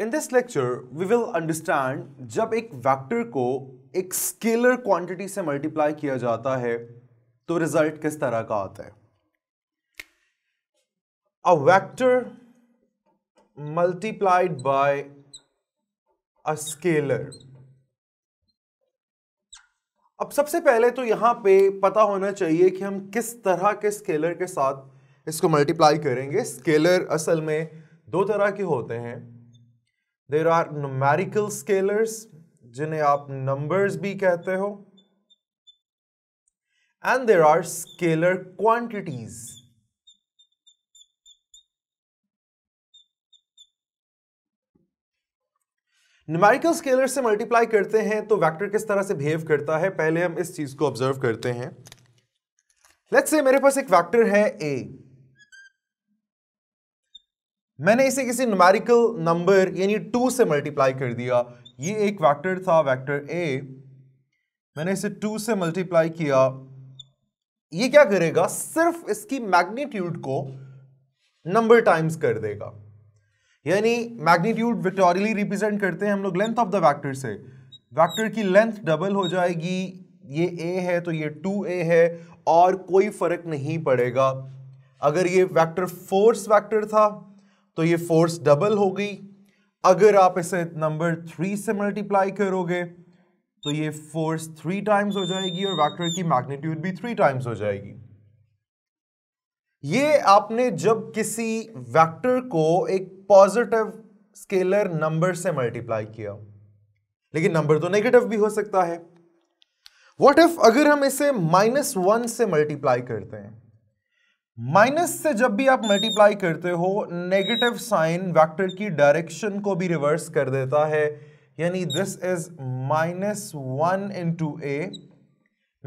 in this lecture we will understand जब एक vector को एक स्केलर क्वांटिटी से मल्टीप्लाई किया जाता है तो रिजल्ट किस तरह का आता है a vector multiplied by a scalar अब सबसे पहले तो यहां पे पता होना चाहिए कि हम किस तरह के स्केलर के साथ इसको मल्टीप्लाई करेंगे स्केलर असल में दो तरह के होते हैं देर आर नोमेरिकल स्केलर्स जिन्हें आप नंबर्स भी कहते हो and there are scalar quantities numerical scalar से मल्टीप्लाई करते हैं तो वेक्टर किस तरह से बिहेव करता है पहले हम इस चीज को ऑब्जर्व करते हैं लेट्स से मेरे पास एक वेक्टर है ए मैंने इसे किसी नुमेरिकल नंबर यानी टू से मल्टीप्लाई कर दिया ये एक वेक्टर था वेक्टर ए मैंने इसे टू से मल्टीप्लाई किया ये क्या करेगा सिर्फ इसकी मैग्नीट्यूड को नंबर टाइम्स कर देगा यानी मैग्नीट्यूड विक्टोरियली रिप्रेजेंट करते हैं हम लोग लेंथ ऑफ द वेक्टर से वेक्टर की लेंथ डबल हो जाएगी ये ए है तो ये टू ए है और कोई फर्क नहीं पड़ेगा अगर ये वेक्टर फोर्स वेक्टर था तो ये फोर्स डबल हो गई अगर आप इसे नंबर थ्री से मल्टीप्लाई करोगे तो ये फोर्स थ्री टाइम्स हो जाएगी और वेक्टर की मैग्नीट्यूड भी थ्री टाइम्स हो जाएगी ये आपने जब किसी वेक्टर को एक पॉजिटिव स्केलर नंबर से मल्टीप्लाई किया लेकिन नंबर तो नेगेटिव भी हो सकता है व्हाट इफ अगर हम इसे माइनस वन से मल्टीप्लाई करते हैं माइनस से जब भी आप मल्टीप्लाई करते हो नेगेटिव साइन वेक्टर की डायरेक्शन को भी रिवर्स कर देता है यानी this is minus one into a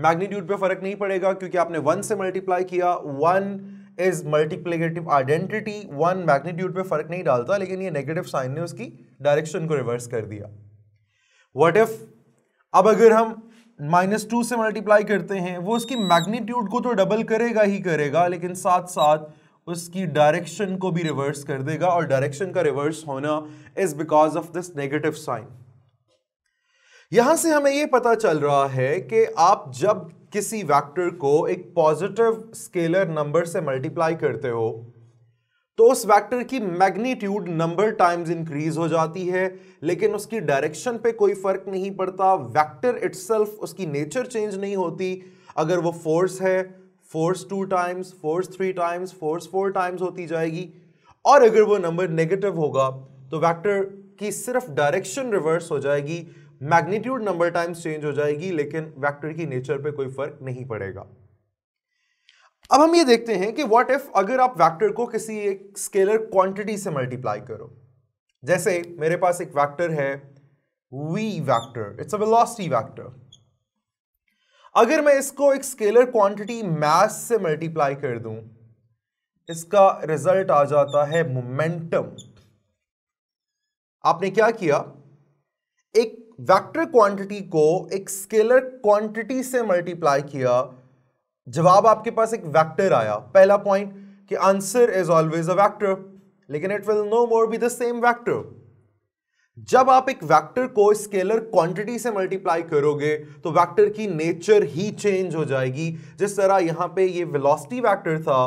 magnitude पे फर्क नहीं पड़ेगा क्योंकि आपने वन से मल्टीप्लाई किया one is multiplicative identity one magnitude पे फर्क नहीं डालता लेकिन ये नेगेटिव साइन ने उसकी डायरेक्शन को रिवर्स कर दिया वट इफ अब अगर हम माइनस टू से मल्टीप्लाई करते हैं वो उसकी मैग्नीट्यूड को तो डबल करेगा ही करेगा लेकिन साथ साथ उसकी डायरेक्शन को भी रिवर्स कर देगा और डायरेक्शन का रिवर्स होना is because of this negative sign यहां से हमें ये पता चल रहा है कि आप जब किसी वेक्टर को एक पॉजिटिव स्केलर नंबर से मल्टीप्लाई करते हो तो उस वेक्टर की मैग्नीट्यूड नंबर टाइम्स इंक्रीज हो जाती है लेकिन उसकी डायरेक्शन पे कोई फर्क नहीं पड़ता वेक्टर इट्सल्फ उसकी नेचर चेंज नहीं होती अगर वो फोर्स है force two times force three times force four times होती जाएगी और अगर वो नंबर नेगेटिव होगा तो वैक्टर की सिर्फ डायरेक्शन रिवर्स हो जाएगी मैग्नीट्यूड नंबर टाइम्स चेंज हो जाएगी लेकिन वैक्टर की नेचर पर कोई फर्क नहीं पड़ेगा अब हम ये देखते हैं कि व्हाट इफ अगर आप वेक्टर को किसी एक स्केलर क्वांटिटी से मल्टीप्लाई करो जैसे मेरे पास एक वेक्टर है V vector it's a velocity vector अगर मैं इसको एक स्केलर क्वांटिटी मास से मल्टीप्लाई कर दूं इसका रिजल्ट आ जाता है मोमेंटम आपने क्या किया एक वेक्टर क्वांटिटी को एक स्केलर क्वांटिटी से मल्टीप्लाई किया जवाब आपके पास एक वैक्टर आया पहला पॉइंट कि answer is always a vector लेकिन it will no more be the same vector जब आप एक वेक्टर को स्केलर क्वांटिटी से मल्टीप्लाई करोगे तो वेक्टर की नेचर ही चेंज हो जाएगी जिस तरह यहां पे ये वेलोसिटी वेक्टर था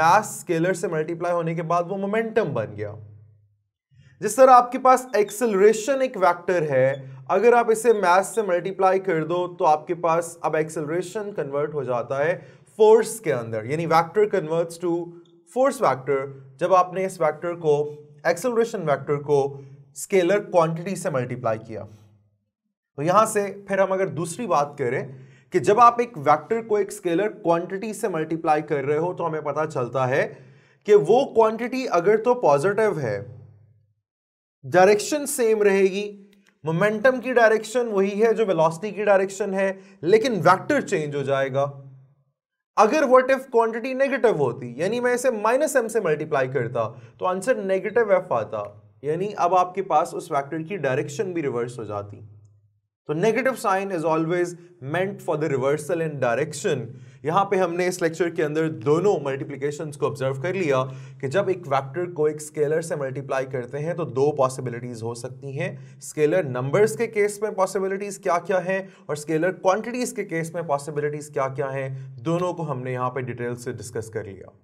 मास स्केलर से मल्टीप्लाई होने के बाद वो मोमेंटम बन गया जिस तरह आपके पास एक्सेलरेशन एक वेक्टर है अगर आप इसे मैथ से मल्टीप्लाई कर दो तो आपके पास अब एक्सेलरेशन कन्वर्ट हो जाता है फोर्स के अंदर यानी vector converts to force vector जब आपने इस वेक्टर को एक्सेलरेशन वेक्टर को स्केलर क्वांटिटी से मल्टीप्लाई किया तो यहां से फिर हम अगर दूसरी बात करें कि जब आप एक वेक्टर को एक स्केलर क्वांटिटी से मल्टीप्लाई कर रहे हो तो हमें पता चलता है कि वो क्वांटिटी अगर तो पॉजिटिव है डायरेक्शन सेम रहेगी मोमेंटम की डायरेक्शन वही है जो वेलोसिटी की डायरेक्शन है लेकिन वेक्टर चेंज हो जाएगा अगर वट इफ क्वांटिटी नेगेटिव होती यानी मैं इसे माइनस एम से मल्टीप्लाई करता तो आंसर नेगेटिव एफ आता यानी अब आपके पास उस वेक्टर की डायरेक्शन भी रिवर्स हो जाती तो negative sign is always meant for the reversal in direction यहाँ पे हमने इस लेक्चर के अंदर दोनों मल्टीप्लीकेशन को ऑब्जर्व कर लिया कि जब एक वेक्टर को एक स्केलर से मल्टीप्लाई करते हैं तो दो पॉसिबिलिटीज़ हो सकती हैं स्केलर नंबर्स के केस में पॉसिबिलिटीज़ क्या क्या हैं और स्केलर क्वांटिटीज़ के केस में पॉसिबिलिटीज़ क्या क्या हैं दोनों को हमने यहाँ पे डिटेल से डिस्कस कर लिया